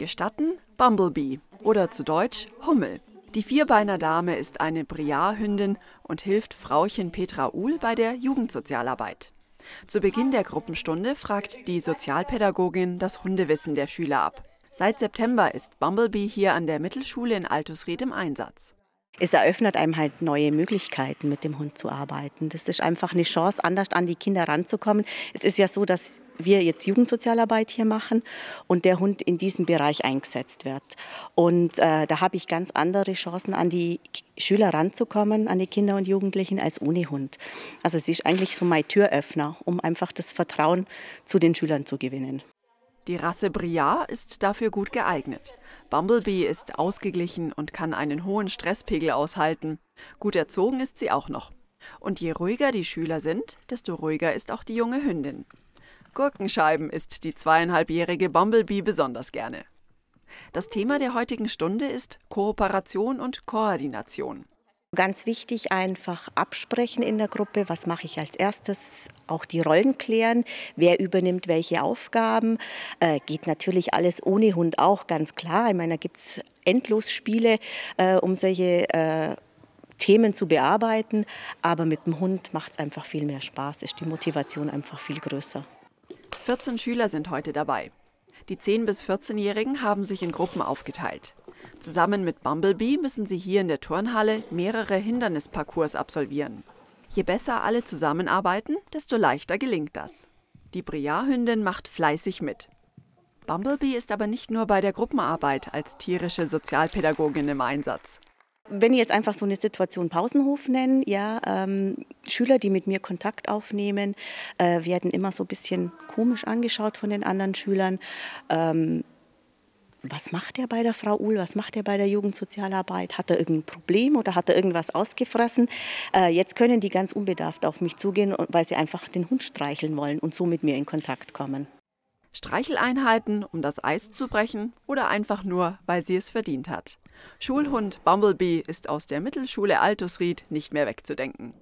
gestatten Bumblebee oder zu Deutsch Hummel. Die Vierbeiner Dame ist eine Briard-Hündin und hilft Frauchen Petra Uhl bei der Jugendsozialarbeit. Zu Beginn der Gruppenstunde fragt die Sozialpädagogin das Hundewissen der Schüler ab. Seit September ist Bumblebee hier an der Mittelschule in Altusried im Einsatz es eröffnet einem halt neue Möglichkeiten, mit dem Hund zu arbeiten. Das ist einfach eine Chance, anders an die Kinder ranzukommen. Es ist ja so, dass wir jetzt Jugendsozialarbeit hier machen und der Hund in diesem Bereich eingesetzt wird. Und äh, da habe ich ganz andere Chancen, an die Schüler ranzukommen, an die Kinder und Jugendlichen, als ohne Hund. Also es ist eigentlich so mein Türöffner, um einfach das Vertrauen zu den Schülern zu gewinnen. Die Rasse Briar ist dafür gut geeignet. Bumblebee ist ausgeglichen und kann einen hohen Stresspegel aushalten. Gut erzogen ist sie auch noch. Und je ruhiger die Schüler sind, desto ruhiger ist auch die junge Hündin. Gurkenscheiben isst die zweieinhalbjährige Bumblebee besonders gerne. Das Thema der heutigen Stunde ist Kooperation und Koordination. Ganz wichtig einfach absprechen in der Gruppe, was mache ich als erstes, auch die Rollen klären, wer übernimmt welche Aufgaben. Äh, geht natürlich alles ohne Hund auch, ganz klar. Ich meine, da gibt es endlos Spiele, äh, um solche äh, Themen zu bearbeiten. Aber mit dem Hund macht es einfach viel mehr Spaß, ist die Motivation einfach viel größer. 14 Schüler sind heute dabei. Die 10- bis 14-Jährigen haben sich in Gruppen aufgeteilt. Zusammen mit Bumblebee müssen sie hier in der Turnhalle mehrere Hindernisparcours absolvieren. Je besser alle zusammenarbeiten, desto leichter gelingt das. Die Briar-Hündin macht fleißig mit. Bumblebee ist aber nicht nur bei der Gruppenarbeit als tierische Sozialpädagogin im Einsatz. Wenn ich jetzt einfach so eine Situation Pausenhof nennen, ja, ähm, Schüler, die mit mir Kontakt aufnehmen, äh, werden immer so ein bisschen komisch angeschaut von den anderen Schülern. Ähm, was macht er bei der Frau Uhl, was macht er bei der Jugendsozialarbeit, hat er irgendein Problem oder hat er irgendwas ausgefressen. Äh, jetzt können die ganz unbedarft auf mich zugehen, weil sie einfach den Hund streicheln wollen und so mit mir in Kontakt kommen. Streicheleinheiten, um das Eis zu brechen oder einfach nur, weil sie es verdient hat. Schulhund Bumblebee ist aus der Mittelschule Altusried nicht mehr wegzudenken.